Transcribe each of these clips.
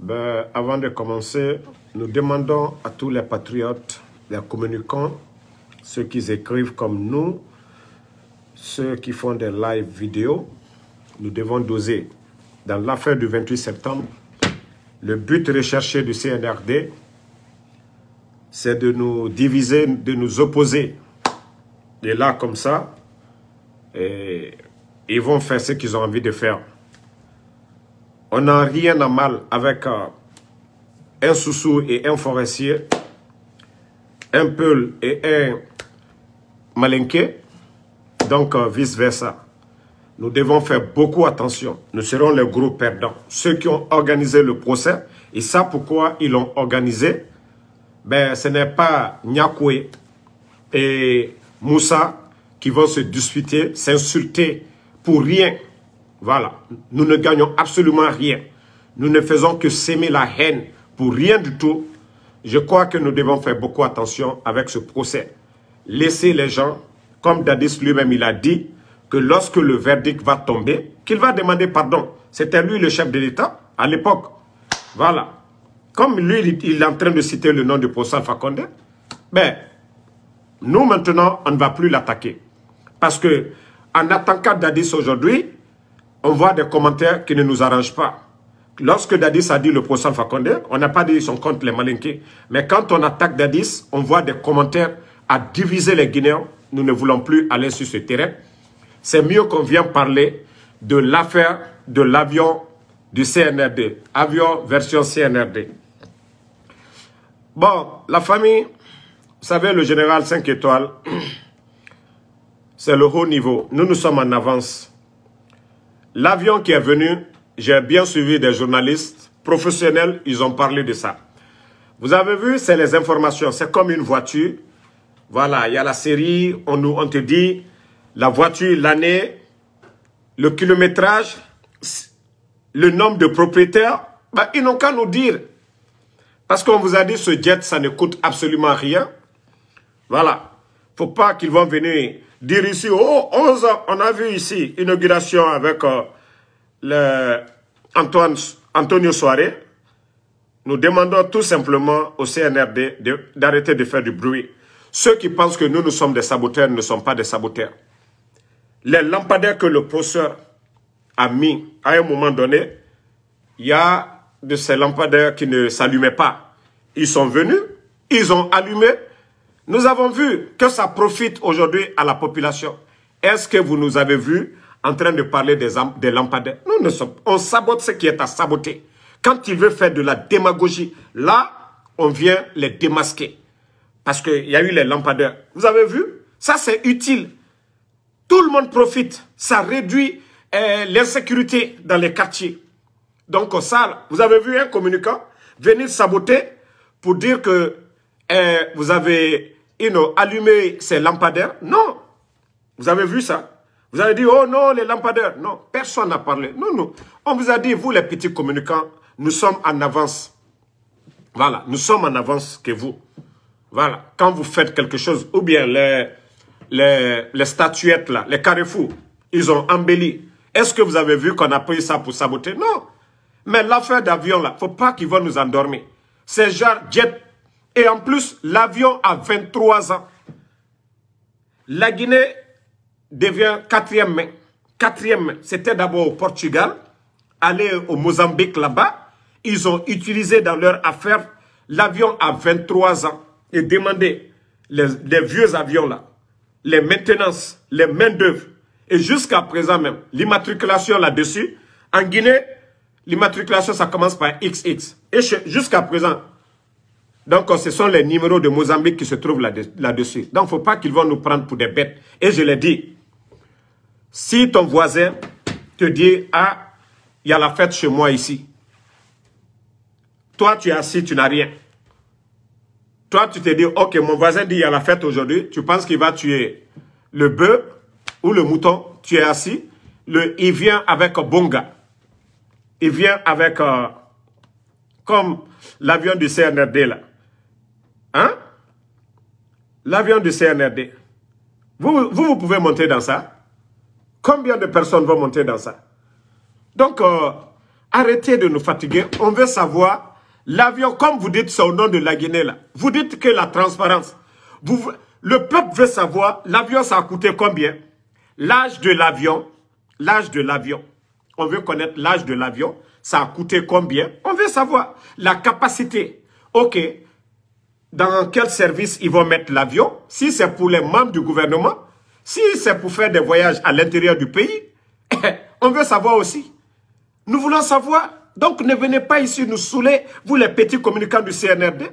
Ben, avant de commencer, nous demandons à tous les patriotes, les communicants, ceux qui écrivent comme nous, ceux qui font des live vidéo, nous devons doser. Dans l'affaire du 28 septembre, le but recherché du CNRD, c'est de nous diviser, de nous opposer. Et là, comme ça, et eh, ils vont faire ce qu'ils ont envie de faire. On n'a rien à mal avec euh, un Soussou et un forestier, un Peul et un Malinqué, donc euh, vice-versa. Nous devons faire beaucoup attention. Nous serons les gros perdants. Ceux qui ont organisé le procès, et ça pourquoi ils l'ont organisé, ben, ce n'est pas Nyakwe et Moussa qui vont se disputer, s'insulter pour rien. Voilà. Nous ne gagnons absolument rien. Nous ne faisons que s'aimer la haine pour rien du tout. Je crois que nous devons faire beaucoup attention avec ce procès. Laisser les gens, comme Dadis lui-même, il a dit, que lorsque le verdict va tomber, qu'il va demander pardon. C'était lui le chef de l'État à l'époque. Voilà. Comme lui, il est en train de citer le nom de procès Fakonde, ben, nous maintenant, on ne va plus l'attaquer. Parce que, en attendant Dadis aujourd'hui, on voit des commentaires qui ne nous arrangent pas. Lorsque Dadis a dit le professeur Fakonde, on n'a pas dit son compte, les Malinqués. Mais quand on attaque Dadis, on voit des commentaires à diviser les Guinéens. Nous ne voulons plus aller sur ce terrain. C'est mieux qu'on vienne parler de l'affaire de l'avion du CNRD. Avion version CNRD. Bon, la famille, vous savez, le général 5 étoiles, c'est le haut niveau. Nous, nous sommes en avance. L'avion qui est venu, j'ai bien suivi des journalistes professionnels, ils ont parlé de ça. Vous avez vu, c'est les informations, c'est comme une voiture. Voilà, il y a la série, on, nous, on te dit la voiture, l'année, le kilométrage, le nombre de propriétaires. Bah, ils n'ont qu'à nous dire. Parce qu'on vous a dit, ce jet, ça ne coûte absolument rien. Voilà. faut pas qu'ils vont venir dire ici, oh, 11 on a vu ici, inauguration avec... Euh, Antoine, Antonio Soare, nous demandons tout simplement au CNRD d'arrêter de, faire du bruit. Ceux qui pensent que nous, nous sommes des saboteurs, ne sont pas des saboteurs. Les lampadaires que le professeur a mis, à un moment donné, il y a de ces lampadaires qui ne s'allumaient pas. Ils sont venus, ils ont allumé. Nous avons vu que ça profite aujourd'hui à la population. Est-ce que vous nous avez vu en train de parler des, lampadaires. Nous on sabote ce qui est à saboter. Quand il veut faire de la démagogie, là, on vient les démasquer. Parce qu'il y a eu les lampadaires. Vous avez vu Ça, c'est utile. Tout le monde profite. Ça réduit euh, l'insécurité dans les quartiers. Donc ça, vous avez vu un communicant venir saboter pour dire que euh, vous avez allumé ces lampadaires. Non, vous avez vu ça vous avez dit, oh non, les lampadaires. Non, personne n'a parlé. Non, non. On vous a dit, vous les petits communicants, nous sommes en avance. Voilà, nous sommes en avance que vous. Voilà, quand vous faites quelque chose, ou bien les, les, statuettes là, les carrefours, ils ont embelli. Est-ce que vous avez vu qu'on a pris ça pour saboter Non. Mais l'affaire d'avion là, faut pas qu'ils vont nous endormir. C'est genre jet. Et en plus, l'avion a 23 ans. La Guinée devient quatrième main. Quatrième, c'était d'abord au Portugal, aller au Mozambique là-bas. Ils ont utilisé dans leur affaire l'avion à 23 ans et demandé les, vieux avions là, les maintenances, les mains d'œuvre. Et jusqu'à présent même, l'immatriculation là-dessus, en Guinée, l'immatriculation ça commence par XX. Et jusqu'à présent, donc, ce sont les numéros de Mozambique qui se trouvent là-dessus. donc, il ne faut pas qu'ils vont nous prendre pour des bêtes. Et je l'ai dit, si ton voisin te dit, ah, il y a la fête chez moi ici. Toi, tu es assis, tu n'as rien. Toi, tu te dis, ok, mon voisin dit, il y a la fête aujourd'hui. Tu penses qu'il va tuer le bœuf ou le mouton. Tu es assis. Le, il vient avec Bonga. Il vient avec, euh, comme l'avion du CNRD là. Hein? L'avion du CNRD. vous, vous pouvez monter dans ça. Combien de personnes vont monter dans ça Donc, euh, arrêtez de nous fatiguer. On veut savoir, l'avion, comme vous dites, c'est au nom de la Guinée, là. Vous dites que la transparence. le peuple veut savoir, l'avion, ça a coûté combien L'âge de l'avion, l'âge de l'avion. On veut connaître l'âge de l'avion. Ça a coûté combien On veut savoir. La capacité. OK. Dans quel service ils vont mettre l'avion Si c'est pour les membres du gouvernement, si c'est pour faire des voyages à l'intérieur du pays, on veut savoir aussi. Nous voulons savoir. Donc ne venez pas ici nous saouler, vous les petits communicants du CNRD.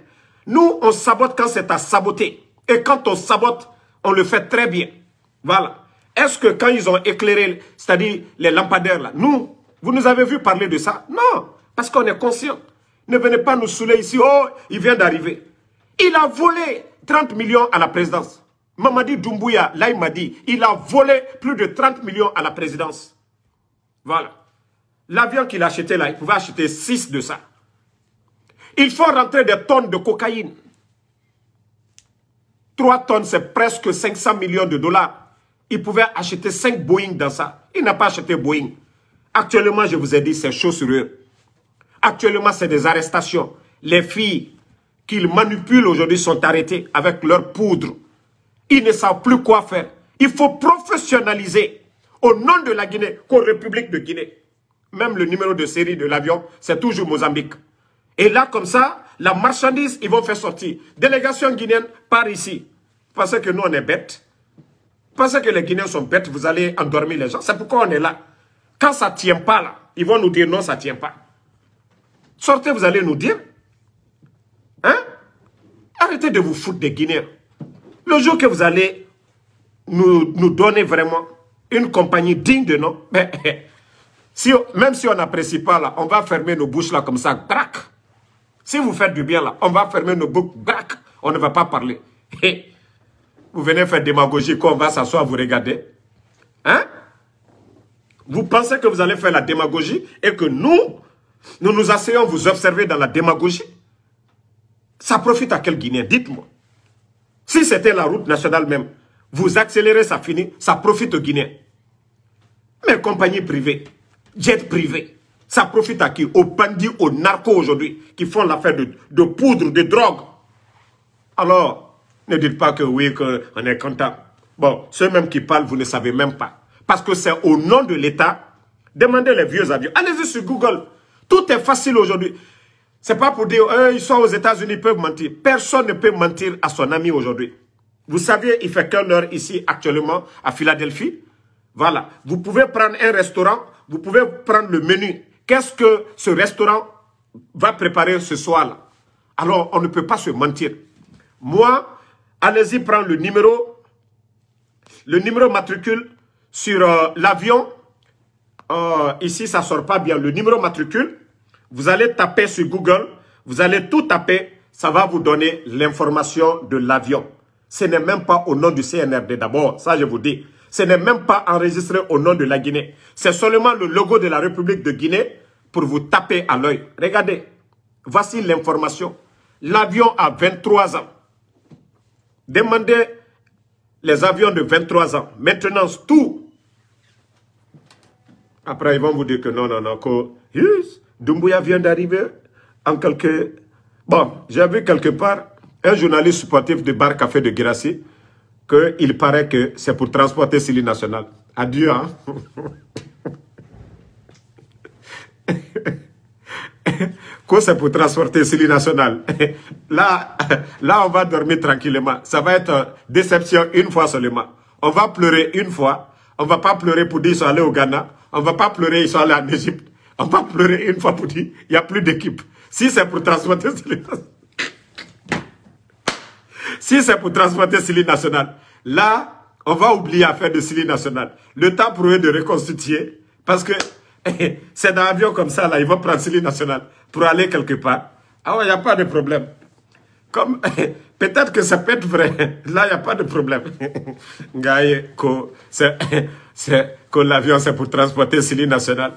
Nous, on sabote quand c'est à saboter. Et quand on sabote, on le fait très bien. Voilà. Est-ce que quand ils ont éclairé, c'est-à-dire les lampadaires là, nous, vous nous avez vu parler de ça Non, parce qu'on est conscient. Ne venez pas nous saouler ici, oh, il vient d'arriver. Il a volé 30 millions à la présidence. Mamadi Doumbouya, là il m'a dit, il a volé plus de 30 millions à la présidence. Voilà. L'avion qu'il a acheté là, il pouvait acheter 6 de ça. Il faut rentrer des tonnes de cocaïne. 3 tonnes, c'est presque 500 millions de dollars. Il pouvait acheter 5 Boeing dans ça. Il n'a pas acheté Boeing. Actuellement, je vous ai dit, c'est chaud sur eux. Actuellement, c'est des arrestations. Les filles qu'ils manipulent aujourd'hui sont arrêtées avec leur poudre ils ne savent plus quoi faire. Il faut professionnaliser au nom de la Guinée, qu'aux République de Guinée. Même le numéro de série de l'avion, c'est toujours Mozambique. Et là, comme ça, la marchandise, ils vont faire sortir. Délégation guinéenne par ici. Parce que nous, on est bêtes. Parce que les Guinéens sont bêtes, vous allez endormir les gens. C'est pourquoi on est là. Quand ça ne tient pas, là, ils vont nous dire non, ça ne tient pas. Sortez, vous allez nous dire. Hein? Arrêtez de vous foutre des Guinéens. Le jour que vous allez nous, donner vraiment une compagnie digne de nom, mais, si, même si on n'apprécie pas là, on va fermer nos bouches là comme ça, braque. Si vous faites du bien là, on va fermer nos bouches, braque. On ne va pas parler. Eh, vous venez faire démagogie, on va s'asseoir, vous regarder. Hein? Vous pensez que vous allez faire la démagogie et que nous, nous nous asseyons, vous observer dans la démagogie? Ça profite à quel Guinéen Dites-moi. Si c'était la route nationale même, vous accélérez, ça finit, ça profite aux Guinéens. Mais compagnie privée, jet privé, ça profite à qui Aux bandits, aux narcos aujourd'hui, qui font l'affaire de, de, poudre, de drogue. Alors, ne dites pas que oui, qu'on est content. Bon, ceux même qui parlent, vous ne savez même pas. Parce que c'est au nom de l'État. Demandez les vieux avions. Allez-y sur Google. Tout est facile aujourd'hui n'est pas pour dire, qu'ils euh, ils sont aux États-Unis, ils peuvent mentir. Personne ne peut mentir à son ami aujourd'hui. Vous savez, il fait qu'une heure ici actuellement à Philadelphie. Voilà. Vous pouvez prendre un restaurant, vous pouvez prendre le menu. Qu'est-ce que ce restaurant va préparer ce soir-là Alors, on ne peut pas se mentir. Moi, allez-y prendre le numéro, le numéro matricule sur euh, l'avion. Euh, ici, ça ne sort pas bien. Le numéro matricule vous allez taper sur Google, vous allez tout taper, ça va vous donner l'information de l'avion. Ce n'est même pas au nom du CNRD d'abord, ça je vous dis. Ce n'est même pas enregistré au nom de la Guinée. C'est seulement le logo de la République de Guinée pour vous taper à l'œil. Regardez, voici l'information. L'avion a 23 ans. Demandez les avions de 23 ans. Maintenant tout. Après, ils vont vous dire que non, non, non, que... Doumbouya vient d'arriver en quelques... Bon, j'ai vu quelque part un journaliste sportif de Bar Café de que qu'il paraît que c'est pour transporter Sili National. Adieu, hein? Quoi c'est pour transporter Sili National là, là, on va dormir tranquillement. Ça va être déception une fois seulement. On va pleurer une fois. On va pas pleurer pour dire qu'ils sont allés au Ghana. On ne va pas pleurer ils sont allés en Égypte. On va pleurer une fois pour dire, il n'y a plus d'équipe. Si c'est pour transporter si c'est pour transporter Sili National, là, on va oublier à faire de Sili National. Le temps pour eux de reconstituer, parce que c'est dans l'avion comme ça, là, ils vont prendre Sili National pour aller quelque part. Ah ouais, il n'y a pas de problème. Comme, peut-être que ça peut être vrai. Là, il n'y a pas de problème. Gaïe, que l'avion, c'est pour transporter Sili National.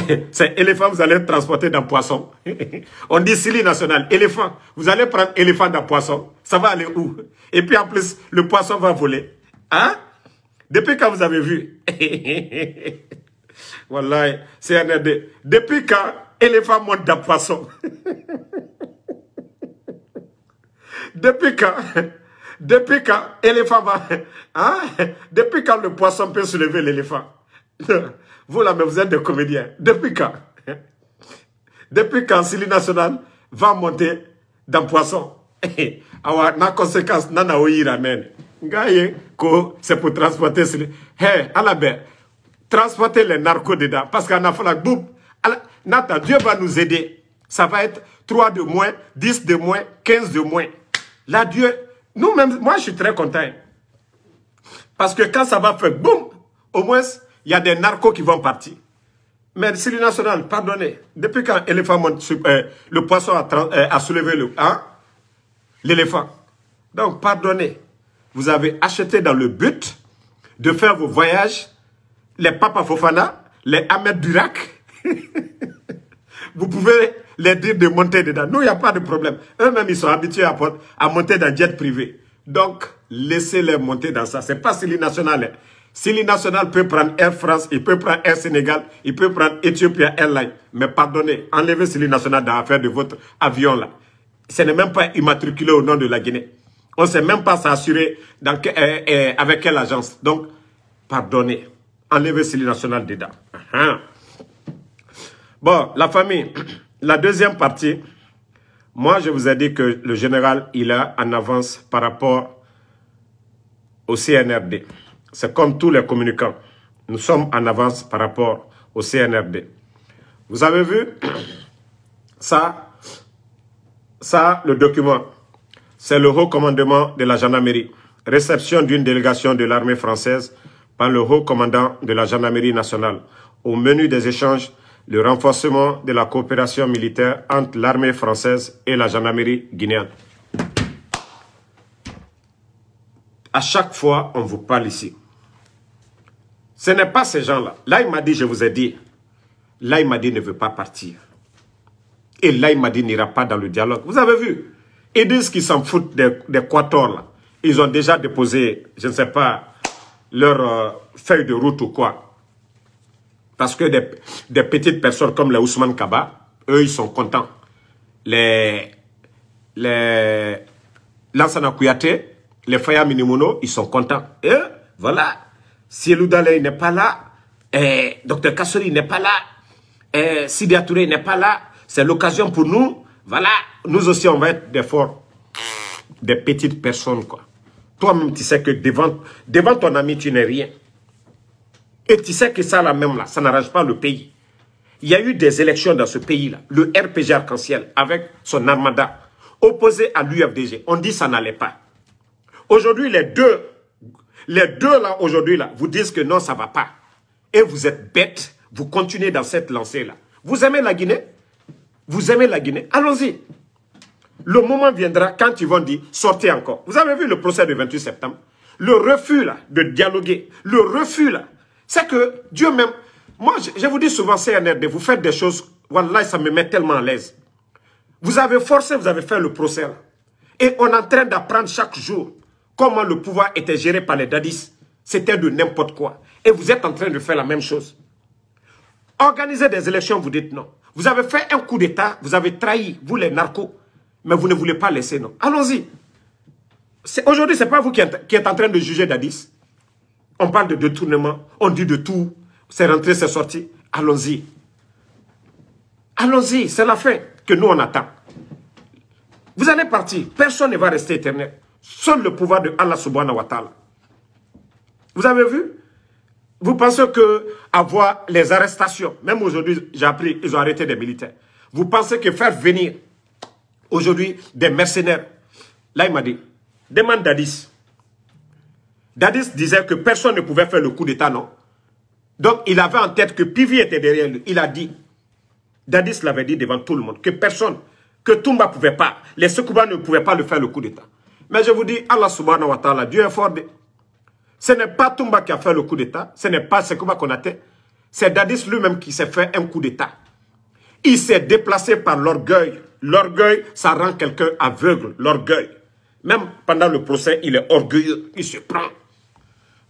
c'est éléphant, vous allez transporter dans poisson. On dit Sili national, éléphant. Vous allez prendre éléphant dans poisson. Ça va aller où Et puis en plus, le poisson va voler. Hein Depuis quand vous avez vu Voilà, Depuis quand éléphant monte dans poisson Depuis quand Depuis quand éléphant va... Hein Depuis quand le poisson peut soulever l'éléphant vous là, mais vous êtes des comédiens. Depuis quand hein? Depuis quand Sili National va monter dans Poisson Awa, na conséquence, nana ko, c'est pour transporter Sili. Hé, à la bête, transporter les narcos dedans. Parce qu'en la boum, Nata, Dieu va nous aider. Ça va être 3 de moins, 10 de moins, 15 de moins. Là, Dieu, nous-mêmes, moi, je suis très content. Parce que quand ça va faire boum, au moins, il y a des narcos qui vont partir. Mais c'est Nationale, pardonnez. Depuis quand monte, euh, le poisson a, euh, soulevé le hein, l'éléphant. Donc, pardonnez. Vous avez acheté dans le but de faire vos voyages, les Papa Fofana, les Ahmed Durak. vous pouvez les dire de monter dedans. Nous, il n'y a pas de problème. Eux-mêmes, ils sont habitués à, monter dans jet privé. Donc, laissez-les monter dans ça. Ce n'est pas si national. Si National peut prendre Air France, il peut prendre Air Sénégal, il peut prendre Ethiopia Airlines. Mais pardonnez, enlevez Silly National dans l'affaire de votre avion là. Ce n'est même pas immatriculé au nom de la Guinée. On ne sait même pas s'assurer euh, euh, avec quelle agence. Donc, pardonnez. Enlevez Silly National dedans. Bon, la famille, la deuxième partie, moi je vous ai dit que le général, il est en avance par rapport au CNRD. C'est comme tous les communicants. Nous sommes en avance par rapport au CNRD. Vous avez vu ça, ça, le document, c'est le haut commandement de la gendarmerie. Réception d'une délégation de l'armée française par le haut commandant de la gendarmerie nationale. Au menu des échanges, le renforcement de la coopération militaire entre l'armée française et la gendarmerie guinéenne. À chaque fois, on vous parle ici. Ce n'est pas ces gens-là. Là, il m'a dit, je vous ai dit, là, il m'a dit, ne veut pas partir. Et là, il m'a dit, n'ira pas dans le dialogue. Vous avez vu Ils disent qu'ils s'en foutent des, quatorze, Ils ont déjà déposé, je ne sais pas, leur euh, feuille de route ou quoi. Parce que des, petites personnes comme les Ousmane Kaba, eux, ils sont contents. Les, les Lansana Kouyaté, les Faya ils sont contents. Et voilà. Si Eloudale n'est pas là, et eh, Dr Kassori n'est pas là, et eh, n'est pas là. C'est l'occasion pour nous. Voilà, nous aussi, on va être des forts, des petites personnes, quoi. Toi-même, tu sais que devant, devant ton ami, tu n'es rien. Et tu sais que ça, là même, là, ça n'arrange pas le pays. Il y a eu des élections dans ce pays-là, le RPG Arc-en-Ciel, avec son armada, opposé à l'UFDG. On dit que ça n'allait pas. Aujourd'hui, les deux les deux là, aujourd'hui, là, vous disent que non, ça va pas. Et vous êtes bêtes, vous continuez dans cette lancée-là. Vous aimez la Guinée Vous aimez la Guinée Allons-y. Le moment viendra quand ils vont dire, sortez encore. Vous avez vu le procès du 28 septembre Le refus là, de dialoguer, le refus là, c'est que Dieu même... Moi, je, vous dis souvent, CNRD, vous faites des choses, voilà, ça me met tellement à l'aise. Vous avez forcé, vous avez fait le procès là. Et on est en train d'apprendre chaque jour comment le pouvoir était géré par les dadis. C'était de n'importe quoi. Et vous êtes en train de faire la même chose. Organiser des élections, vous dites non. Vous avez fait un coup d'État, vous avez trahi, vous les narcos, mais vous ne voulez pas laisser non. Allons-y. Aujourd'hui, ce n'est pas vous qui êtes, en train de juger Dadis. On parle de détournement, on dit de tout. C'est rentré, c'est sorti. Allons-y. Allons-y, c'est la fin que nous on attend. Vous allez partir, personne ne va rester éternel. Seul le pouvoir de Allah subhanahu wa ta'ala. Vous avez vu Vous pensez que avoir les arrestations, même aujourd'hui, j'ai appris, ils ont arrêté des militaires. Vous pensez que faire venir aujourd'hui des mercenaires, là il m'a dit, demande Dadis. Dadis disait que personne ne pouvait faire le coup d'État, non Donc il avait en tête que Pivi était derrière lui. Il a dit, Dadis l'avait dit devant tout le monde, que personne, que Toumba ne pouvait pas, les Sekouba ne pouvaient pas le faire le coup d'État. Mais je vous dis, Allah subhanahu wa ta'ala, Dieu est fort. Ce n'est pas Toumba qui a fait le coup d'État. Ce n'est pas Sekouba Konate. C'est Dadis lui-même qui s'est fait un coup d'État. Il s'est déplacé par l'orgueil. L'orgueil, ça rend quelqu'un aveugle. L'orgueil. Même pendant le procès, il est orgueilleux. Il se prend.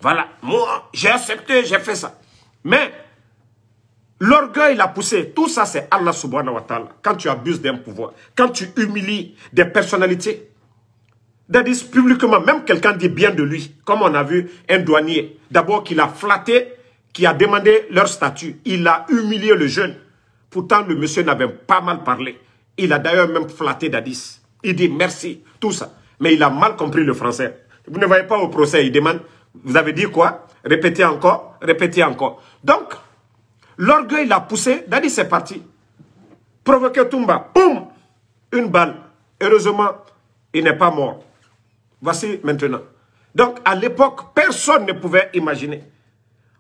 Voilà. Moi, j'ai accepté, j'ai fait ça. Mais L'orgueil l'a poussé. Tout ça, c'est Allah subhanahu wa ta'ala. Quand tu abuses d'un pouvoir, quand tu humilies des personnalités, Dadis, publiquement, même quelqu'un dit bien de lui, comme on a vu un douanier, d'abord qu'il a flatté, qui a demandé leur statut, il a humilié le jeune. Pourtant, le monsieur n'avait pas mal parlé. Il a d'ailleurs même flatté Dadis. Il dit merci, tout ça. Mais il a mal compris le français. Vous ne voyez pas au procès, il demande, vous avez dit quoi Répétez encore, répétez encore. Donc, l'orgueil l'a poussé, Dadis est parti. Provoquer Tumba, boum, une balle. Heureusement, il n'est pas mort. Voici maintenant. Donc, à l'époque, personne ne pouvait imaginer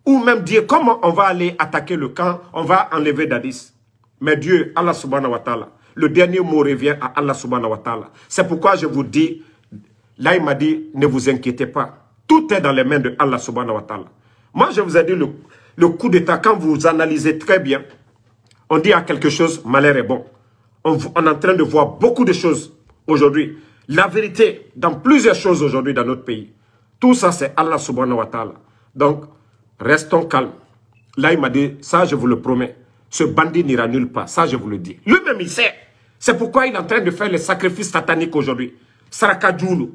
ou même dire comment on va aller attaquer le camp, on va enlever Dadis. Mais Dieu, Allah subhanahu wa ta'ala, le dernier mot revient à Allah subhanahu wa ta'ala. C'est pourquoi je vous dis, là il m'a dit, ne vous inquiétez pas. Tout est dans les mains de Allah subhanahu wa ta'ala. Moi, je vous ai dit, le, coup d'état, quand vous analysez très bien, on dit à quelque chose, malheur est bon. on est en train de voir beaucoup de choses aujourd'hui. La vérité dans plusieurs choses aujourd'hui dans notre pays. Tout ça, c'est Allah subhanahu wa ta'ala. Donc, restons calmes. Là, il m'a dit, ça, je vous le promets. Ce bandit n'ira nulle part. Ça, je vous le dis. Lui-même, il sait. C'est pourquoi il est en train de faire les sacrifices sataniques aujourd'hui. Saraka Djoulou,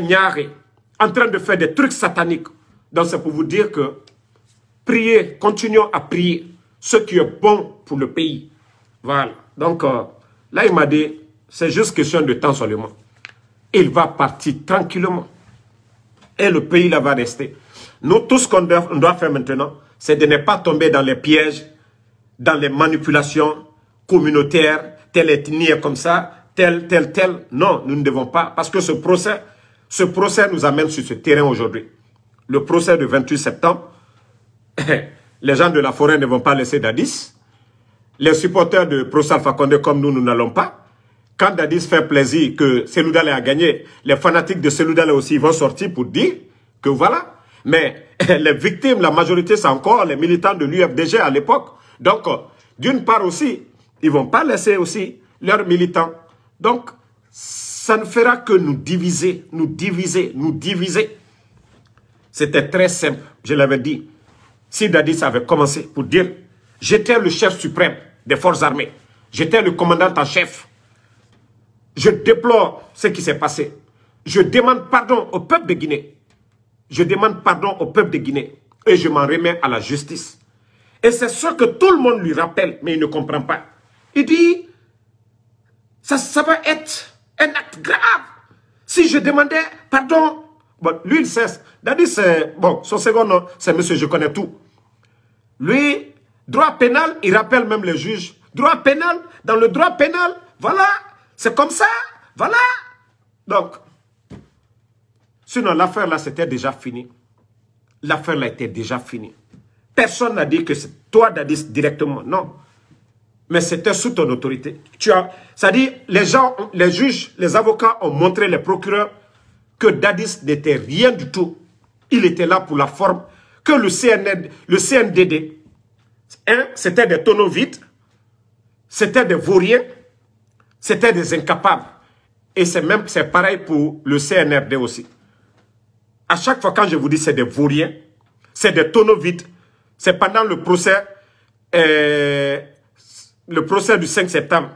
Nyare, en train de faire des trucs sataniques. Donc, c'est pour vous dire que priez, continuons à prier ce qui est bon pour le pays. Voilà. Donc, euh, là, il m'a dit, c'est juste question de temps seulement. Il va partir tranquillement. Et le pays là va rester. Nous, tout ce qu'on doit, faire maintenant, c'est de ne pas tomber dans les pièges, dans les manipulations communautaires, telle ethnie est comme ça, tel, tel, tel. Non, nous ne devons pas, parce que ce procès, ce procès nous amène sur ce terrain aujourd'hui. Le procès du 28 septembre, les gens de la forêt ne vont pas laisser dadis. Les supporters de Pro Fakonde comme nous, nous n'allons pas quand Dadis fait plaisir que Seloudal a gagné, les fanatiques de Seloudal aussi vont sortir pour dire que voilà. Mais les victimes, la majorité, c'est encore les militants de l'UFDG à l'époque. Donc, euh, d'une part aussi, ils vont pas laisser aussi leurs militants. Donc, ça ne fera que nous diviser, nous diviser, nous diviser. C'était très simple, je l'avais dit. Si Dadis avait commencé pour dire, j'étais le chef suprême des forces armées, j'étais le commandant en chef, je déplore ce qui s'est passé. Je demande pardon au peuple de Guinée. Je demande pardon au peuple de Guinée. Et je m'en remets à la justice. Et c'est ce que tout le monde lui rappelle, mais il ne comprend pas. Il dit, ça, ça va être un acte grave. Si je demandais pardon, lui il cesse. Daddy, bon, son second nom, c'est monsieur, je connais tout. Lui, droit pénal, il rappelle même le juge. Droit pénal, dans le droit pénal, voilà, c'est comme ça. Voilà. Donc, sinon, l'affaire là, c'était déjà fini. L'affaire là était déjà finie. Personne n'a dit que c'est toi, Dadis, directement. Non. Mais c'était sous ton autorité. Tu as, ça dit, les gens, les juges, les avocats ont montré les procureurs que Dadis n'était rien du tout. Il était là pour la forme. Que le, CNN, le CNDD, hein, c'était des tonneaux vides, c'était des vauriens, c'était des incapables. Et c'est même c'est pareil pour le CNRD aussi. À chaque fois, quand je vous dis c'est des vauriens, c'est des tonneaux vides, c'est pendant le procès, euh, le procès du 5 septembre,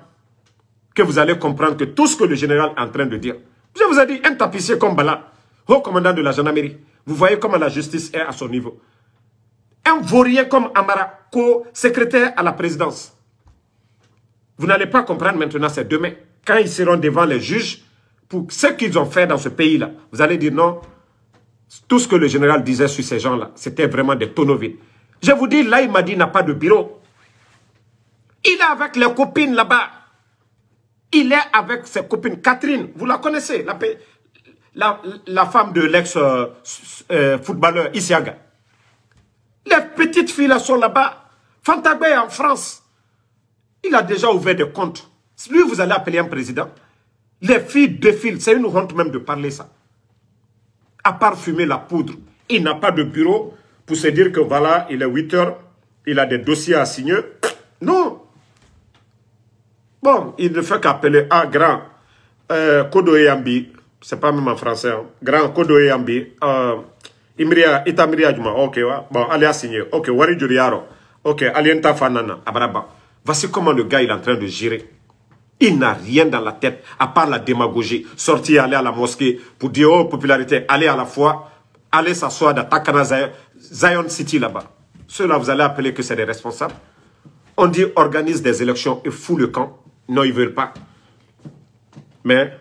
que vous allez comprendre que tout ce que le général est en train de dire. Je vous ai dit, un tapissier comme Bala, haut commandant de la gendarmerie, vous voyez comment la justice est à son niveau. Un vaurien comme Amara, co-secrétaire à la présidence. Vous n'allez pas comprendre maintenant, c'est demain. Quand ils seront devant les juges, pour ce qu'ils ont fait dans ce pays-là, vous allez dire non. Tout ce que le général disait sur ces gens-là, c'était vraiment des tonneaux Je vous dis, là, il m'a dit, n'a pas de bureau. Il est avec les copines là-bas. Il est avec ses copines. Catherine, vous la connaissez, la, femme de l'ex-footballeur euh, euh, Isiaga. Les petites filles là sont là-bas. Fantagbe en France. Il a déjà ouvert des comptes. Lui, vous allez appeler un président. Les filles défilent. C'est une honte même de parler ça. À part fumer la poudre, il n'a pas de bureau pour se dire que voilà, il est 8 h il a des dossiers à signer. Non. Bon, il ne fait qu'appeler à grand euh, Ce C'est pas même en français. Hein. Grand Kodoyambi. Euh, Imria, Itamria Juma. Ok, bon, allez à signer. Ok, Wari Juriaro. Ok, Alienta Fanana. Abraba. Voici comment le gars il est en train de gérer. Il n'a rien dans la tête à part la démagogie. Sortir, aller à la mosquée pour dire, oh, popularité, allez à la foi, allez s'asseoir dans Takana Zion City là-bas. Ceux-là, vous allez appeler que c'est des responsables. On dit organise des élections et fout le camp. Non, ils ne veulent pas. Mais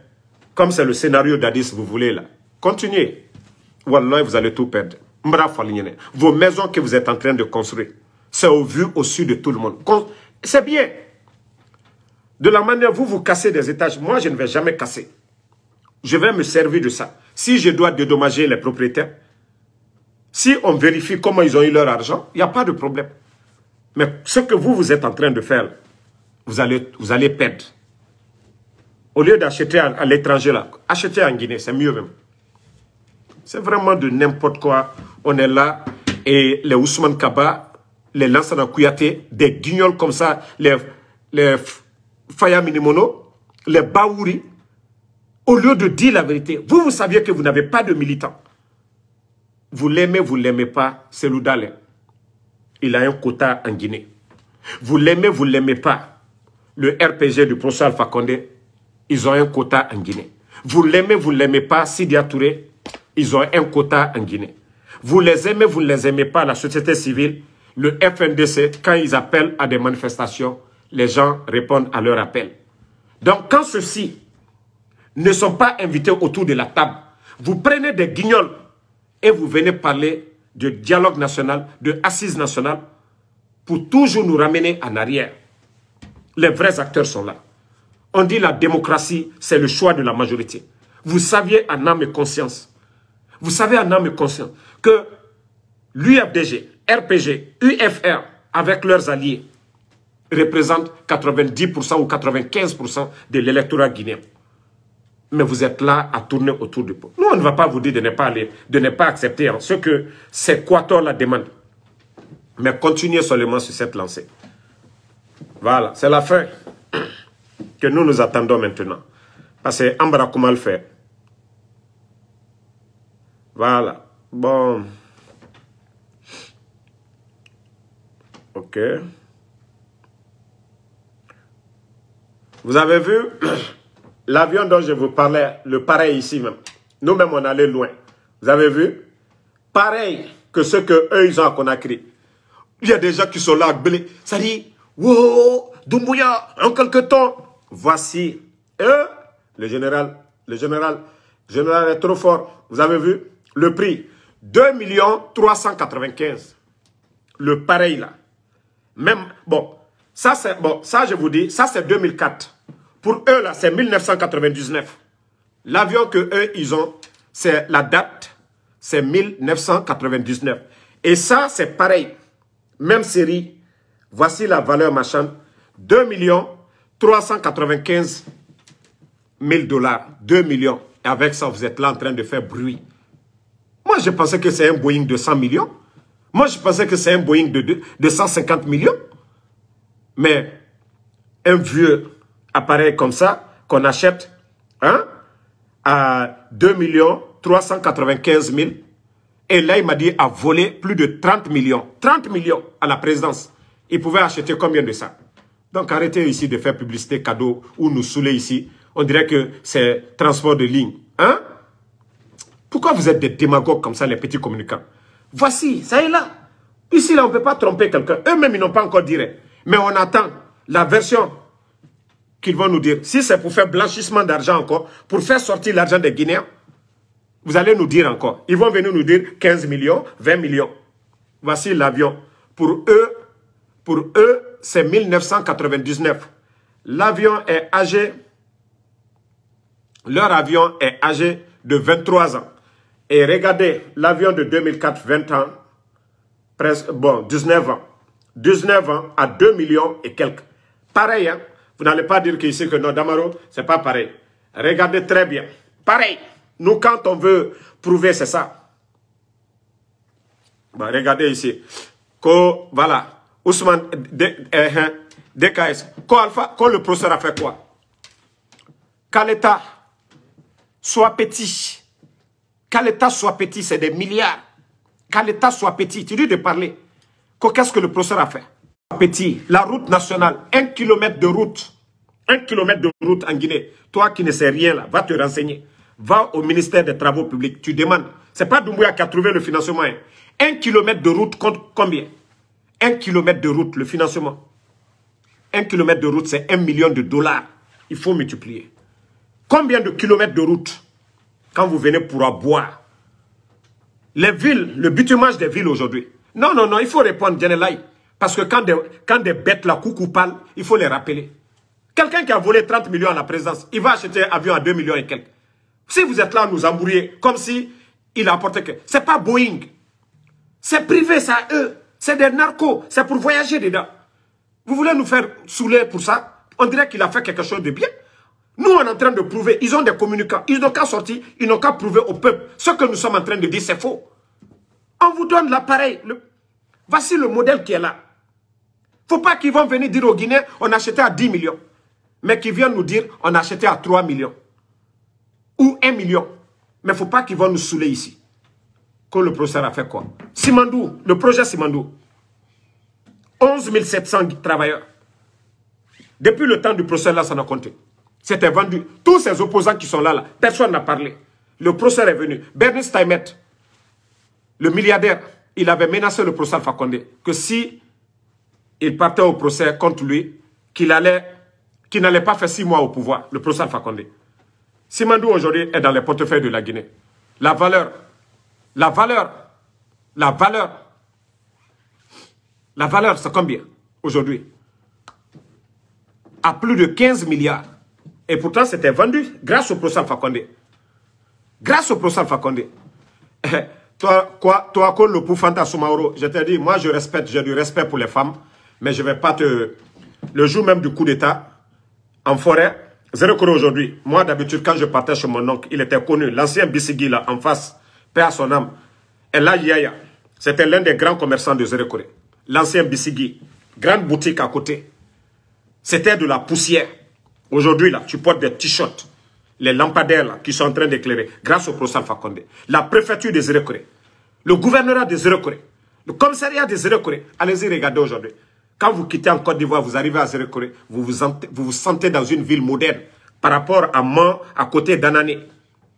comme c'est le scénario d'Addis, vous voulez là, continuez. alors, vous allez tout perdre. Vos maisons que vous êtes en train de construire, c'est au vu, au sud de tout le monde. C'est bien. De la manière vous vous cassez des étages, moi je ne vais jamais casser. Je vais me servir de ça. Si je dois dédommager les propriétaires, si on vérifie comment ils ont eu leur argent, il n'y a pas de problème. Mais ce que vous, vous êtes en train de faire, vous allez, vous allez perdre. Au lieu d'acheter à, l'étranger, là, achetez en Guinée, c'est mieux même. C'est vraiment de n'importe quoi. On est là et les Ousmane Kaba, les de Kouyaté, des guignols comme ça, les, les Faya Minimono, les Baouri, au lieu de dire la vérité, vous, vous saviez que vous n'avez pas de militants. Vous l'aimez, vous ne l'aimez pas, c'est Il a un quota en Guinée. Vous l'aimez, vous ne l'aimez pas. Le RPG du professeur Alpha Condé, ils ont un quota en Guinée. Vous l'aimez, vous ne l'aimez pas, Sidia ils ont un quota en Guinée. Vous les aimez, vous ne les aimez pas, la société civile, le FNDC, quand ils appellent à des manifestations, les gens répondent à leur appel. Donc, quand ceux-ci ne sont pas invités autour de la table, vous prenez des guignols et vous venez parler de dialogue national, de assise nationale, pour toujours nous ramener en arrière. Les vrais acteurs sont là. On dit la démocratie, c'est le choix de la majorité. Vous saviez en âme et conscience, vous savez en âme et conscience que l'UFDG, RPG, UFR, avec leurs alliés, représentent 90% ou 95% de l'électorat guinéen. Mais vous êtes là à tourner autour du pot. Nous, on ne va pas vous dire de ne pas aller, de ne pas accepter hein. ce que ces quatorze la demande. Mais continuez seulement sur cette lancée. Voilà, c'est la fin que nous nous attendons maintenant. Parce que Ambra, comment le faire Voilà. Bon. OK. Vous avez vu l'avion dont je vous parlais, le pareil ici même. Nous-mêmes, on allait loin. Vous avez vu Pareil que ce que eux, ils ont qu'on a créé. Il y a des gens qui sont là, ça dit, wow, Dumbuya, en quelque temps, voici. eux, le général, le général, le général est trop fort. Vous avez vu le prix 2 395. Le pareil là. Même, bon, ça c'est, bon, ça je vous dis, ça c'est 2004. Pour eux là, c'est 1999. L'avion que eux, ils ont, c'est la date, c'est 1999. Et ça, c'est pareil. Même série. Voici la valeur machin, 2 millions 395 000 dollars. 2 millions. Et avec ça, vous êtes là en train de faire bruit. Moi, je pensais que c'est un Boeing de 100 millions. Moi, je pensais que c'est un Boeing de, 150 millions. Mais un vieux appareil comme ça, qu'on achète hein, à 2 millions 395 000. Et là, il m'a dit à voler plus de 30 millions. 30 millions à la présidence. Il pouvait acheter combien de ça Donc arrêtez ici de faire publicité cadeau ou nous saouler ici. On dirait que c'est transport de ligne. Hein Pourquoi vous êtes des démagogues comme ça, les petits communicants Voici, ça est là. Ici, là, on ne peut pas tromper quelqu'un. Eux-mêmes, ils n'ont pas encore dit Mais on attend la version qu'ils vont nous dire. Si c'est pour faire blanchissement d'argent encore, pour faire sortir l'argent des Guinéens, vous allez nous dire encore. Ils vont venir nous dire 15 millions, 20 millions. Voici l'avion. Pour eux, pour eux c'est 1999. L'avion est âgé, leur avion est âgé de 23 ans. Et regardez l'avion de 2004, 20 ans, presque, bon, 19 ans. 19 ans à 2 millions et quelques. Pareil, hein? Vous n'allez pas dire qu'ici que non, Damaro, c'est pas pareil. Regardez très bien. Pareil. Nous, quand on veut prouver, c'est ça. Bah, regardez ici. Ko, voilà. Ousmane, DKS. Eh, hein, ko Alpha, le procès a fait quoi? Qu'à l'État soit petit quand l'État soit petit, c'est des milliards. Quand l'État soit petit, tu dis de parler. Qu'est-ce que le professeur a fait Petit, la route nationale, un kilomètre de route, un kilomètre de route en Guinée. Toi qui ne sais rien là, va te renseigner. Va au ministère des Travaux publics, tu demandes. n'est pas Doumbouya qui a trouvé le financement. Hein. Un kilomètre de route compte combien Un kilomètre de route, le financement. Un kilomètre de route, c'est un million de dollars. Il faut multiplier. Combien de kilomètres de route quand vous venez pour boire. Les villes, le bitumage des villes aujourd'hui. Non, non, non, il faut répondre, Parce que quand des, quand des bêtes, la coucou parlent, il faut les rappeler. Quelqu'un qui a volé 30 millions à la présence, il va acheter un avion à 2 millions et quelques. Si vous êtes là, nous embrouiller, comme si il a apporté que... C'est pas Boeing. C'est privé, ça, eux. C'est des narcos. C'est pour voyager dedans. Vous voulez nous faire saouler pour ça On dirait qu'il a fait quelque chose de bien. Nous, on est en train de prouver. Ils ont des communicants. Ils n'ont qu'à sortir. Ils n'ont qu'à prouver au peuple. Ce que nous sommes en train de dire, c'est faux. On vous donne l'appareil. Voici le modèle qui est là. Il ne faut pas qu'ils vont venir dire aux Guinéens, on acheté à 10 millions. Mais qu'ils viennent nous dire, on acheté à 3 millions. Ou 1 million. Mais il ne faut pas qu'ils vont nous saouler ici. Quand le procès a fait quoi Simandou, le projet Simandou. 11 700 travailleurs. Depuis le temps du procès, là, ça n'a compté. C'était vendu. Tous ces opposants qui sont là, personne n'a parlé. Le procès est venu. Bernie Steinmet, le milliardaire, il avait menacé le procès Alpha que si il partait au procès contre lui, qu'il allait, qu'il n'allait pas faire six mois au pouvoir, le procès Alpha Simandou aujourd'hui est dans les portefeuilles de la Guinée. La valeur, la valeur, la valeur, la valeur, c'est combien aujourd'hui À plus de 15 milliards. Et pourtant, c'était vendu grâce au professeur Fakonde. Grâce au professeur Fakonde. Eh, toi, quoi, toi, quoi, le Poufanta Soumaoro, je t'ai dit, moi, je respecte, j'ai du respect pour les femmes, mais je ne vais pas te... Le jour même du coup d'État, en forêt, zéro aujourd'hui. Moi, d'habitude, quand je partais chez mon oncle, il était connu, l'ancien bisigui là, en face, père à son âme. Et là, Yaya, c'était l'un des grands commerçants de Zérekoré. L'ancien bisigui, grande boutique à côté. C'était de la poussière. Aujourd'hui, là, tu portes des t-shirts, les lampadaires qui sont en train d'éclairer, grâce au professeur Alpha La préfecture des Zérekoré, le gouvernorat des Zérekoré, le commissariat des Zérekoré, allez-y regardez aujourd'hui. Quand vous quittez en Côte d'Ivoire, vous arrivez à Zérekoré, vous vous, vous sentez dans une ville moderne par rapport à Mans, à côté d'Anané.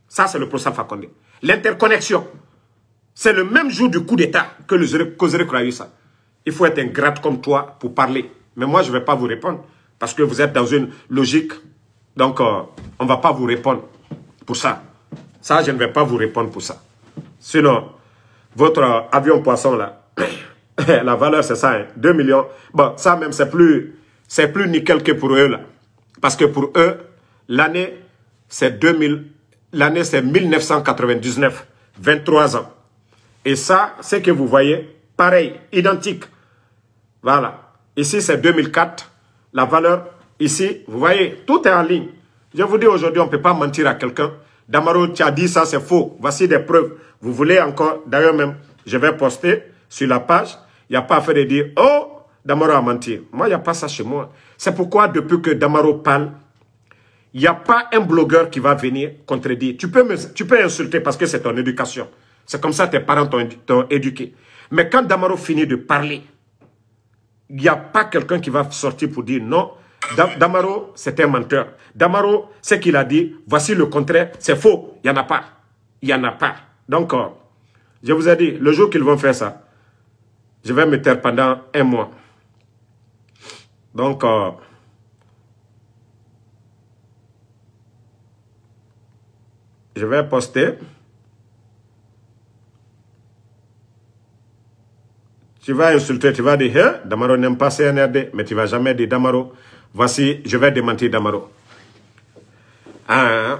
Ça, c'est le professeur Alpha L'interconnexion, c'est le même jour du coup d'État que le a eu ça. Il faut être ingrat comme toi pour parler. Mais moi, je ne vais pas vous répondre. Parce que vous êtes dans une logique. Donc, euh, on ne va pas vous répondre pour ça. Ça, je ne vais pas vous répondre pour ça. Sinon, votre euh, avion poisson, là, la valeur, c'est ça, 2 hein, millions. Bon, ça même, c'est plus, c'est plus nickel que pour eux, là. Parce que pour eux, l'année, c'est 2000, l'année, c'est 1999, 23 ans. Et ça, ce que vous voyez, pareil, identique. Voilà. Ici, c'est 2004 la valeur ici, vous voyez, tout est en ligne. Je vous dis aujourd'hui, on ne peut pas mentir à quelqu'un. Damaro, tu as dit ça, c'est faux. Voici des preuves. Vous voulez encore, d'ailleurs même, je vais poster sur la page. Il n'y a pas à faire de dire, oh, Damaro a menti. Moi, il n'y a pas ça chez moi. C'est pourquoi, depuis que Damaro parle, il n'y a pas un blogueur qui va venir contredire. Tu peux, tu peux insulter parce que c'est ton éducation. C'est comme ça que tes parents t'ont éduqué. Mais quand Damaro finit de parler, il n'y a pas quelqu'un qui va sortir pour dire non. Damaro, c'est un menteur. Damaro, ce qu'il a dit, voici le contraire, c'est faux. Il n'y en a pas. Il n'y en a pas. Donc, euh, je vous ai dit, le jour qu'ils vont faire ça, je vais me taire pendant un mois. Donc, euh, je vais poster. Tu vas insulter, tu vas dire, hein, Damaro n'aime pas CNRD, mais tu vas jamais dire Damaro. Voici, je vais démentir Damaro. Hein.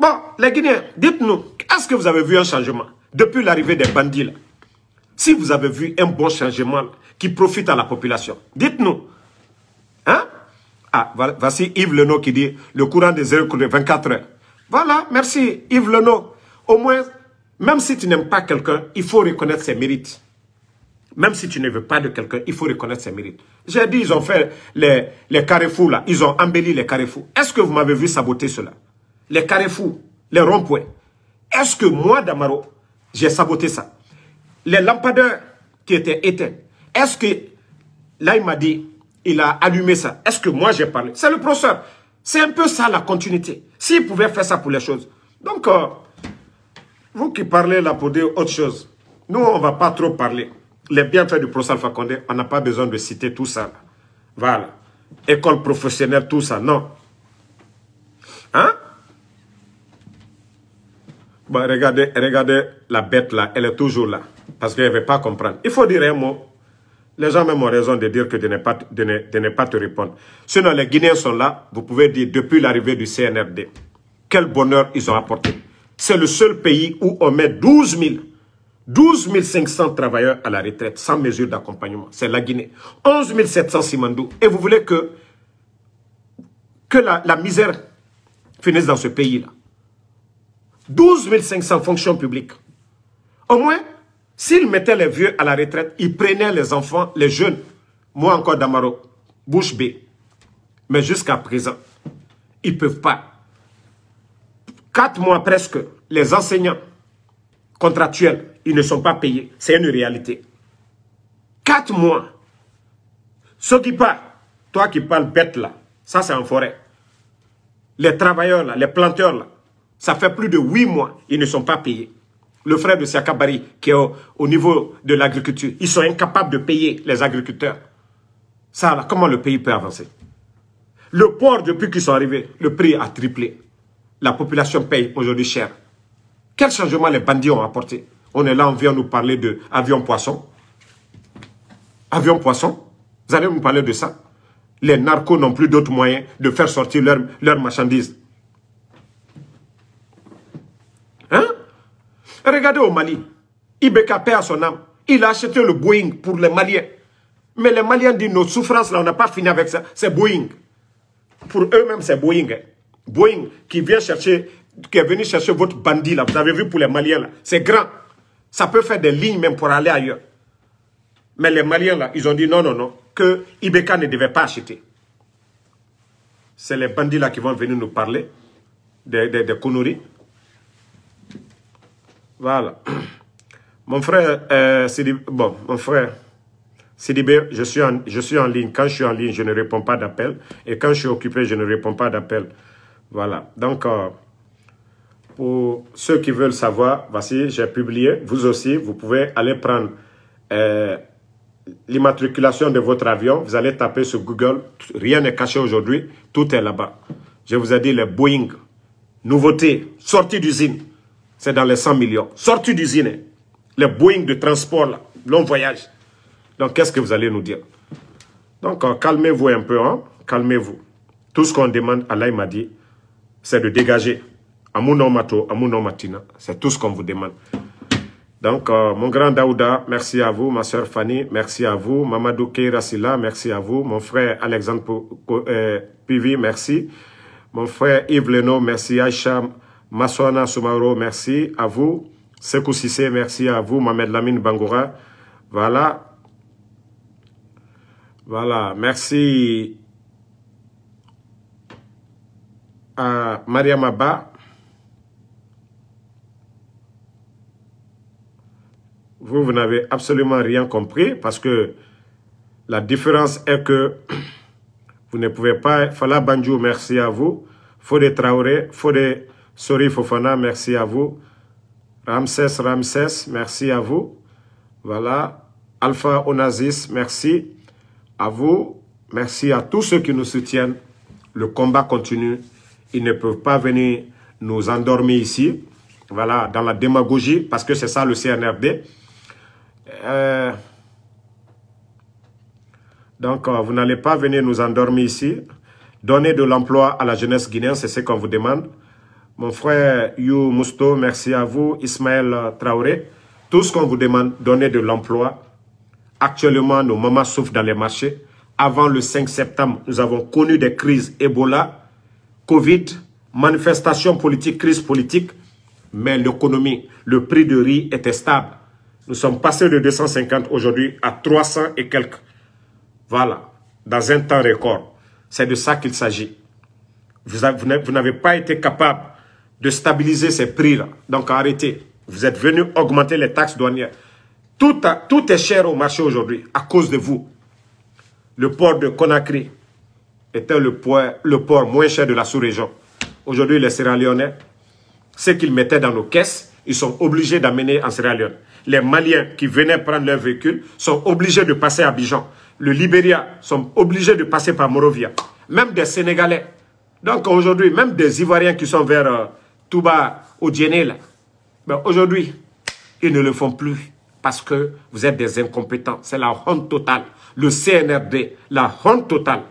Bon, les Guinéens, dites-nous, est-ce que vous avez vu un changement depuis l'arrivée des bandits là Si vous avez vu un bon changement qui profite à la population, dites-nous. Hein Ah, voici Yves Leno qui dit le courant des 24 heures. Voilà, merci Yves Leno. Au moins, même si tu n'aimes pas quelqu'un, il faut reconnaître ses mérites. Même si tu ne veux pas de quelqu'un, il faut reconnaître ses mérites. J'ai dit, ils ont fait les, les carrefours là. Ils ont embelli les carrefours. Est-ce que vous m'avez vu saboter cela Les carrefours, les ronds-points. Est-ce que moi, Damaro, j'ai saboté ça Les lampadaires qui étaient éteints. Est-ce que, là, il m'a dit, il a allumé ça. Est-ce que moi, j'ai parlé C'est le professeur. C'est un peu ça, la continuité. S'il pouvait faire ça pour les choses. Donc, euh, vous qui parlez là pour dire autre chose, nous, on ne va pas trop parler les bienfaits du professeur Alpha on n'a pas besoin de citer tout ça. Voilà. École professionnelle, tout ça, non. Hein Bon, regardez, regardez la bête là, elle est toujours là. Parce qu'elle ne veut pas comprendre. Il faut dire un mot. Les gens même ont raison de dire que de ne pas, de ne, de ne pas te répondre. Sinon, les Guinéens sont là. Vous pouvez dire, depuis l'arrivée du CNRD, quel bonheur ils ont apporté. C'est le seul pays où on met 12 000 12 500 travailleurs à la retraite sans mesure d'accompagnement. C'est la Guinée. 11 700 Simandou. Et vous voulez que, que la, misère finisse dans ce pays-là. 12 500 fonctions publiques. Au moins, s'ils mettaient les vieux à la retraite, ils prenaient les enfants, les jeunes. Moi encore, Damaro, bouche B. Mais jusqu'à présent, ils ne peuvent pas. Quatre mois presque, les enseignants contractuels ils ne sont pas payés. C'est une réalité. Quatre mois. Ceux qui parlent, toi qui parles bête là, ça c'est en forêt. Les travailleurs là, les planteurs là, ça fait plus de huit mois, ils ne sont pas payés. Le frère de Siakabari qui est au, au niveau de l'agriculture, ils sont incapables de payer les agriculteurs. Ça là, comment le pays peut avancer Le port, depuis qu'ils sont arrivés, le prix a triplé. La population paye aujourd'hui cher. Quel changement les bandits ont apporté on est là, on vient nous parler de avion poisson. Avion poisson. Vous allez nous parler de ça. Les narcos n'ont plus d'autres moyens de faire sortir leurs leur marchandises. Hein? Regardez au Mali. Ibeka paie à son âme. Il a acheté le Boeing pour les Maliens. Mais les Maliens disent, nos souffrances, là, on n'a pas fini avec ça. C'est Boeing. Pour eux-mêmes, c'est Boeing. Hein. Boeing qui vient chercher, qui est venu chercher votre bandit, là. Vous avez vu pour les Maliens, là. C'est grand. Ça peut faire des lignes même pour aller ailleurs. Mais les Maliens, là, ils ont dit non, non, non, que Ibeka ne devait pas acheter. C'est les bandits, là, qui vont venir nous parler des de, Voilà. Mon frère, euh, bon, mon frère, Sidibé, je suis, en, je suis en ligne. Quand je suis en ligne, je ne réponds pas d'appel. Et quand je suis occupé, je ne réponds pas d'appel. Voilà. Donc... Euh, pour ceux qui veulent savoir, voici, j'ai publié, vous aussi, vous pouvez aller prendre euh, l'immatriculation de votre avion, vous allez taper sur Google, rien n'est caché aujourd'hui, tout est là-bas. Je vous ai dit, le Boeing, nouveauté, sortie d'usine, c'est dans les 100 millions. Sortie d'usine, le Boeing de transport, là, long voyage. Donc, qu'est-ce que vous allez nous dire Donc, euh, calmez-vous un peu, hein, calmez-vous. Tout ce qu'on demande, Allah m'a dit, c'est de dégager. C'est tout ce qu'on vous demande. Donc, euh, mon grand Daouda, merci à vous. Ma soeur Fanny, merci à vous. Mamadou Keirasila, merci à vous. Mon frère Alexandre euh, Pivi, merci. Mon frère Yves Leno, merci. Aïcha Maswana Soumaro, merci à vous. Sekou Sissé, merci à vous. Mohamed Lamine Bangoura, voilà. Voilà, merci à Maria Maba, vous, vous n'avez absolument rien compris parce que la différence est que vous ne pouvez pas... Fala Banjou, merci à vous. Fode Traoré, Fode Sori Fofana, merci à vous. Ramsès Ramsès, merci à vous. Voilà. Alpha Onazis, merci à vous. Merci à tous ceux qui nous soutiennent. Le combat continue. Ils ne peuvent pas venir nous endormir ici. Voilà, dans la démagogie, parce que c'est ça le CNRD. Euh, donc, euh, vous n'allez pas venir nous endormir ici. Donner de l'emploi à la jeunesse guinéenne, c'est ce qu'on vous demande. Mon frère You Mousto, merci à vous. Ismaël Traoré, tout ce qu'on vous demande, donner de l'emploi. Actuellement, nos mamans souffrent dans les marchés. Avant le 5 septembre, nous avons connu des crises Ebola, Covid, manifestations politiques, crises politiques. Mais l'économie, le prix de riz était stable. Nous sommes passés de 250 aujourd'hui à 300 et quelques. Voilà, dans un temps record. C'est de ça qu'il s'agit. Vous n'avez pas été capable de stabiliser ces prix-là. Donc arrêtez. Vous êtes venu augmenter les taxes douanières. Tout, est cher au marché aujourd'hui à cause de vous. Le port de Conakry était le port, le port moins cher de la sous-région. Aujourd'hui, les Sierra Leone, ce qu'ils mettaient dans nos caisses, ils sont obligés d'amener en Sierra Leone les Maliens qui venaient prendre leur véhicule sont obligés de passer à Bijan. Le Libéria sont obligés de passer par Morovia. Même des Sénégalais. Donc aujourd'hui, même des Ivoiriens qui sont vers euh, Touba, ou là. Ben, aujourd'hui, ils ne le font plus parce que vous êtes des incompétents. C'est la honte totale. Le CNRD, la honte totale.